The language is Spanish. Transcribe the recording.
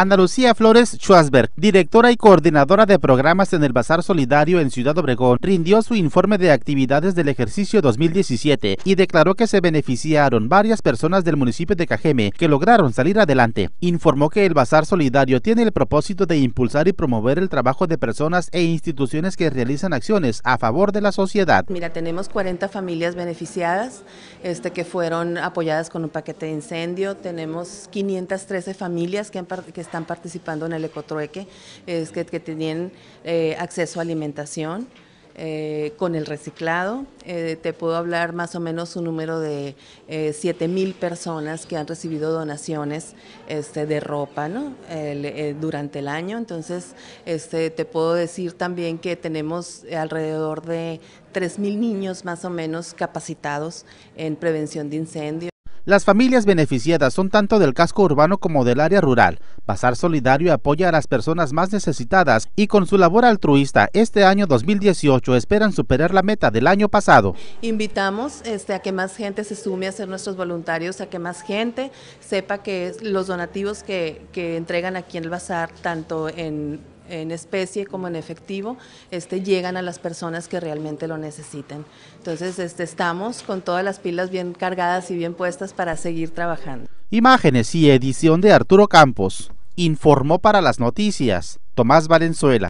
Ana Lucía Flores Schwarzberg, directora y coordinadora de programas en el Bazar Solidario en Ciudad Obregón, rindió su informe de actividades del ejercicio 2017 y declaró que se beneficiaron varias personas del municipio de Cajeme que lograron salir adelante. Informó que el Bazar Solidario tiene el propósito de impulsar y promover el trabajo de personas e instituciones que realizan acciones a favor de la sociedad. Mira, tenemos 40 familias beneficiadas este, que fueron apoyadas con un paquete de incendio, tenemos 513 familias que, han, participado están participando en el ecotrueque, es que, que tienen eh, acceso a alimentación. Eh, con el reciclado. Eh, te puedo hablar más o menos un número de eh, 7 mil personas que han recibido donaciones este, de ropa durante el año. Entonces, este, te puedo decir también que tenemos alrededor de 3 mil niños más o menos capacitados en prevención de incendios. Las familias beneficiadas son tanto del casco urbano como del área rural. Bazar Solidario apoya a las personas más necesitadas y con su labor altruista este año 2018 esperan superar la meta del año pasado. Invitamos este, a que más gente se sume a ser nuestros voluntarios, a que más gente sepa que los donativos que, que entregan aquí en el Bazar, tanto en en especie como en efectivo, este, llegan a las personas que realmente lo necesiten. Entonces este, estamos con todas las pilas bien cargadas y bien puestas para seguir trabajando. Imágenes y edición de Arturo Campos. Informó para las noticias Tomás Valenzuela.